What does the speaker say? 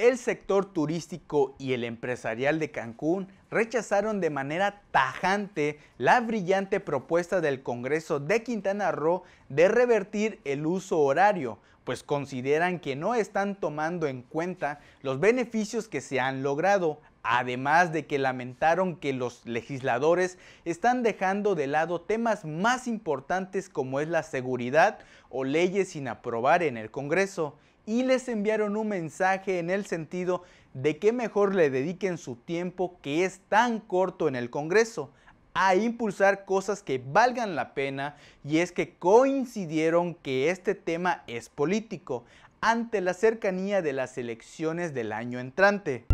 El sector turístico y el empresarial de Cancún rechazaron de manera tajante la brillante propuesta del Congreso de Quintana Roo de revertir el uso horario, pues consideran que no están tomando en cuenta los beneficios que se han logrado además de que lamentaron que los legisladores están dejando de lado temas más importantes como es la seguridad o leyes sin aprobar en el Congreso y les enviaron un mensaje en el sentido de que mejor le dediquen su tiempo que es tan corto en el Congreso a impulsar cosas que valgan la pena y es que coincidieron que este tema es político ante la cercanía de las elecciones del año entrante.